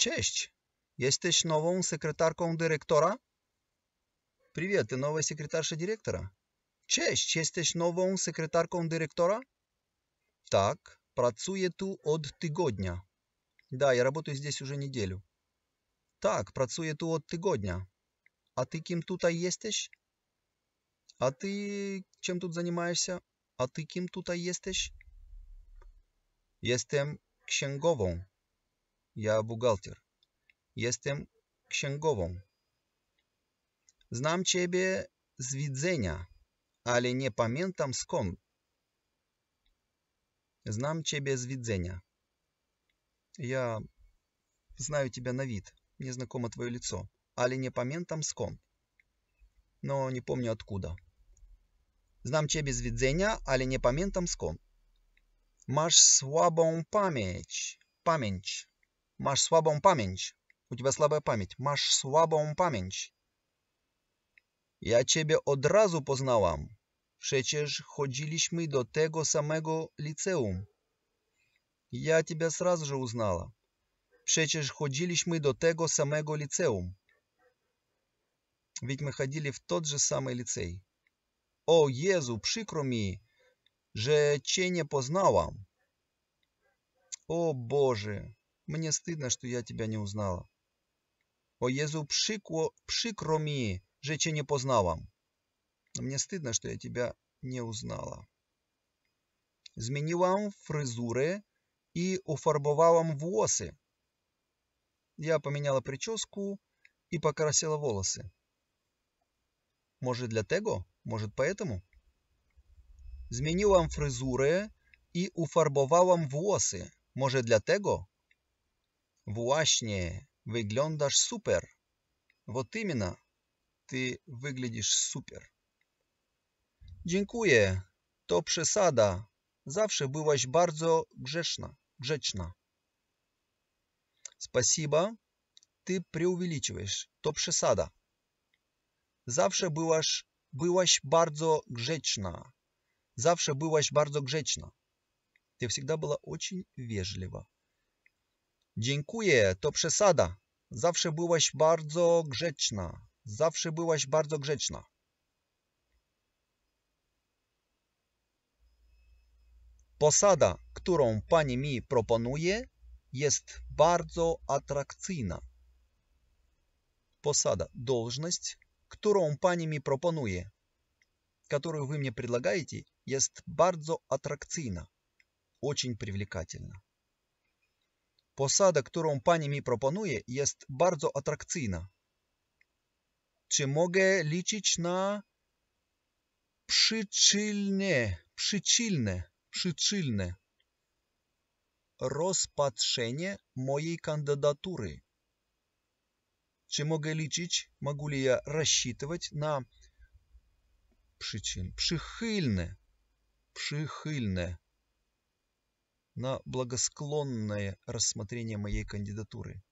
Cześć! Jesteś nową sekretarką dyrektora? Привет, ты новая секретарша директора? Cześć, jesteś nową sekretarką dyrektora? Так, працює ту от тигодня. Да, я работаю здесь уже неделю. Так, працює ту от тигодня. А ты кем тут естешь? А ты чем тут занимаешься? А ты кем тут естешь? Jestem księgową. Ja bułgalter. Jestem księgową. Znam ciebie z widzenia, ale nie pamiętam skąd. Znam ciebie z widzenia. Я знаю тебя на вид, мне знакомо твое лицо, але не памятам скон. Но не помню откуда. Знам тебе без видения, але не памятам скон. Маш слабą память, память. Masz słabą pamięć. U тебя слабая память. Masz słabą pamięć. Ja ciebie od razu poznałam. Przecież chodziliśmy do tego samego liceum. Ja ciebie zrazu że узнала. Przecież chodziliśmy do tego samego liceum. Ведь мы ходили в тот же O Jezu, przykro mi, że cię nie poznałam. O Boże, Мне стыдно, что я тебя не узнала. О Jezu, przykło, przykro mi, że cię nie poznałam. Мне стыдно, что я тебя не узнала. Змінював фризури і офарбував волосы. Я поменяла прическу и покрасила волосы. Может, для того? Может, поэтому? Змінював фризури і уфарбував волосы. Может, для того? Właśnie, wyglądasz super. Вот именно, ty wyglądasz super. Dziękuję, to przesada. Zawsze byłaś bardzo grzeczna. grzeczna. Спасибо, ты преувеличиваешь. To przesada. Zawsze byłaś, byłaś bardzo grzeczna. Zawsze byłaś bardzo grzeczna. Ты всегда была очень вежлива. Dziękuję, to przesada. Zawsze byłaś bardzo grzeczna. Zawsze byłaś bardzo grzeczna. Posada, którą pani mi proponuje, jest bardzo atrakcyjna. Posada, должность, którą pani mi proponuje, którą wy мне предлагаете, jest bardzo atrakcyjna. Очень привлекательна. Posada, którą pani mi proponuje, jest bardzo atrakcyjna. Czy mogę liczyć na przyczylne, przyczylne, przyczylne rozpatrzenie mojej kandydatury? Czy mogę liczyć, mogę ли я рассчитывать przychylne, przychylne на благосклонное рассмотрение моей кандидатуры,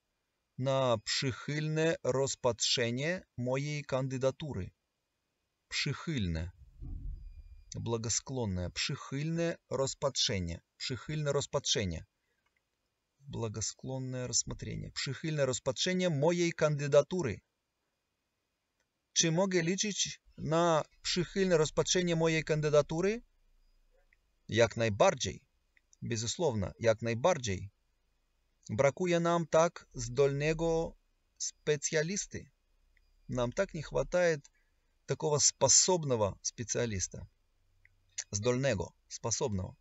на пшихыльное распадшение моей кандидатуры. Пшихыльное. Благосклонное. Пшихыльное распадшение. Пшихыльное распадшение. Благосклонное рассмотрение. Пшихыльное распадшение моей кандидатуры. Чи могę liczyć na przychylne rozpatrzenie mojej kandydatury? Jak najbardziej. Безуслowno, jak najbardziej. Brakuje nam tak zdolnego specjalisty. Нам так не хватает такого способного специалиста. zdolnego способного.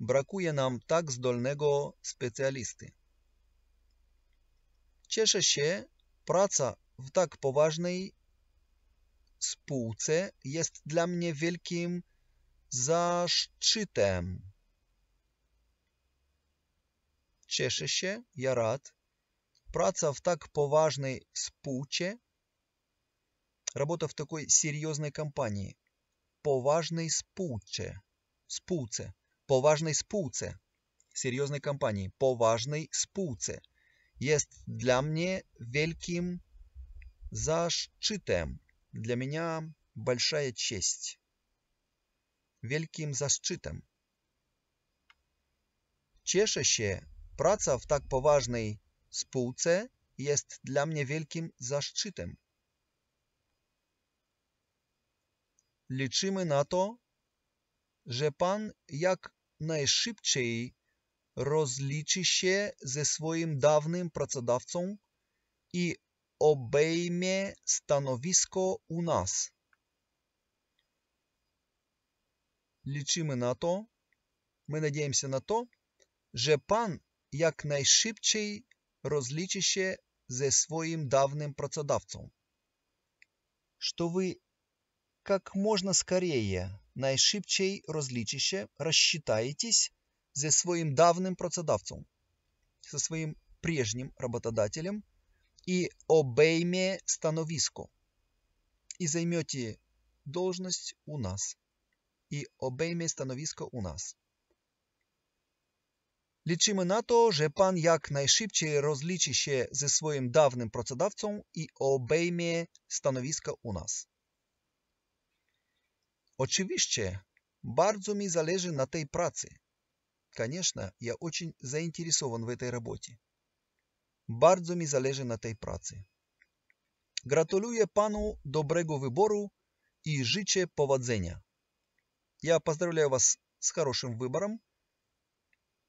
Brakuje nam tak zdolnego specjalisty. Cieszę się, praca w tak poważnej spółce jest dla mnie wielkim zaszczytem. чешеще, я рад. Праца в так поважной спуче. Работа в такой серьезной компании. Поважный спуче. Спуце. Поважный спуце. Серьезной компании. Поважный спуце. Есть для мне великим зашчитем. Для меня большая честь. Великим зашчитом. Чешеще Praca w tak poważnej spółce jest dla mnie wielkim zaszczytem. Liczymy na to, że Pan jak najszybciej rozliczy się ze swoim dawnym pracodawcą i obejmie stanowisko u nas. Liczymy na to, my się na to, że Pan jak najszybciej rozliczy się ze swoim dawnym pracodawcą, что вы как можно скорее, наишибчей различище, рассчитаетесь за своим давным процедавцем, со своим прежним работодателем и обейме становиско. И займете должность у нас. И обейме становиско у нас. Liczymy na to, że pan jak najszybciej rozliczy się ze swoim dawnym pracodawcą i obejmie stanowisko u nas. Oczywiście, bardzo mi zależy na tej pracy. Конечно, я очень заинтересован в этой работе. Bardzo mi zależy na tej pracy. Gratuluję panu dobrego wyboru i życzę powodzenia. Я поздравляю вас с хорошим выбором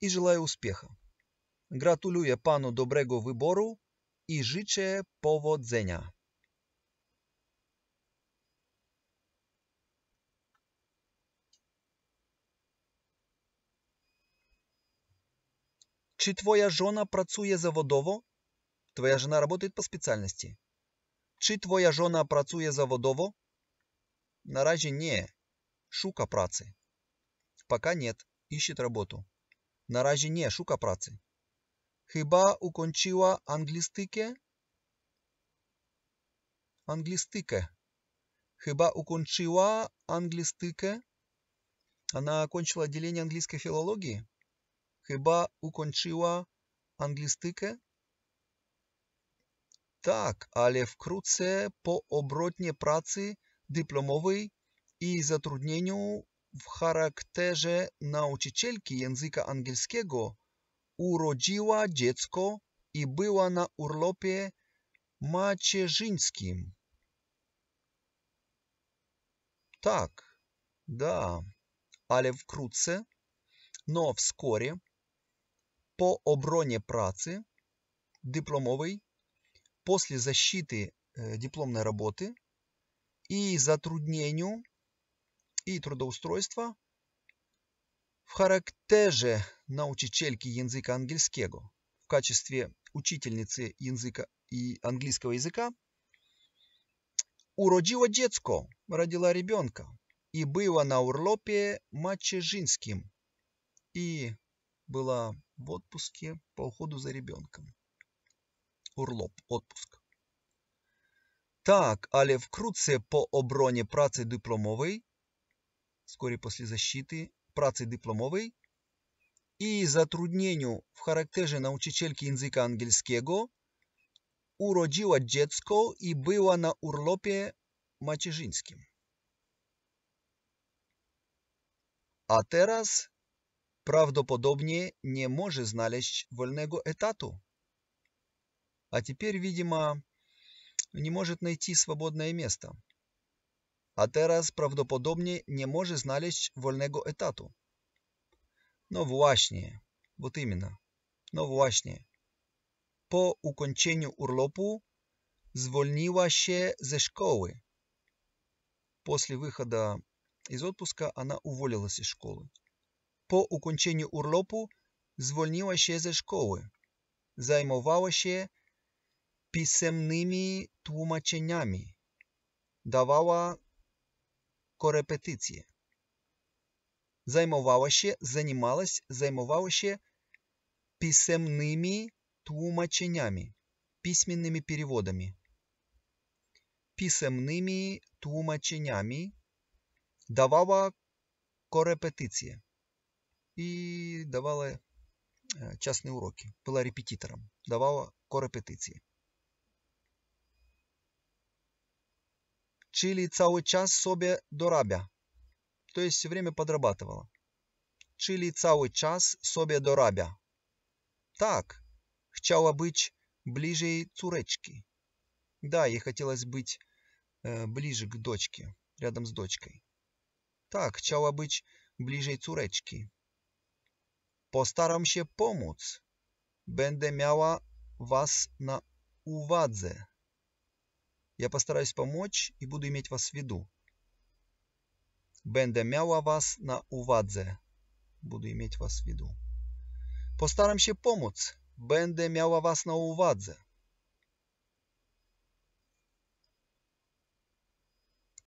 i желаю успеха. Gratuluję panu dobrego wyboru i życzę powodzenia. Czy твоя żona pracuje заводово? Твоя жена работает по специальности. Чи твоя жона працює заводово? Наразі не. Шука працы. Пока нет. Ищет работу. Na razie nie, szuka pracy. Chyba ukończyła anglistykę? Anglistykę. Chyba ukończyła англистыка? Она окончила отделение английской филологии? Chyba укончила англистыка? Так, але вкратце по оборотне праці дипломовий і затрудненню w charakterze nauczycielki języka angielskiego urodziła dziecko i była na urlopie macierzyńskim. Tak, da, ale wkrótce, no wskоре, po obronie pracy dyplomowej, после защиты e, dyplomnej roboty i zatrudnieniu и трудоустройства в характере на учительке языка английского в качестве учительницы языка и английского языка уродила детско, родила ребенка, и была на урлопе матчежинским, и была в отпуске по уходу за ребенком. Урлоп, отпуск. Так, але вкратце по оброні праці дипломовой вскоре после защиты працы дыпломовой і zatrudnieniu w charakterze nauczycielki języka angielskiego urodziła dziecko i była na urlopie macierzyńskim. A teraz prawdopodobnie nie może znaleźć wolnego etatu. А теперь, видимо, не может найти свободное место. a teraz prawdopodobnie nie może znaleźć wolnego etatu. No właśnie, вот именно, no właśnie. Po ukończeniu urlopu zwolniła się ze szkoły. После выхода из отпуска она уволилась из школы. По ukończeniu urlopu zwolniła się ze szkoły. Zajmowała się pisemnymi tłumaczeniami. Dawała Корепетиції. корепетиція. ще займалась, займоваваще писемними tłumaczeniami, письменними переводами. Писемними тлумаченнями, давала корепетиції і давала е, частні уроки, була репетитором, давала корепетиції. Чили cały czas sobie dorabia. То есть все время подрабатывала. Чили cały czas sobie dorabia. Так, chciała być ближе цуречки. Да, ей хотелось быть э, ближе к дочке, рядом с дочкой. Так, chciała być bliżej córeczki. Postaram się pomóc. Będę miała was na uwadze. Я постараюсь помочь и буду иметь вас в виду. Będę miała was na uwadze. Буду иметь вас в виду. Postaram się pomóc. Będę miała was na uwadze.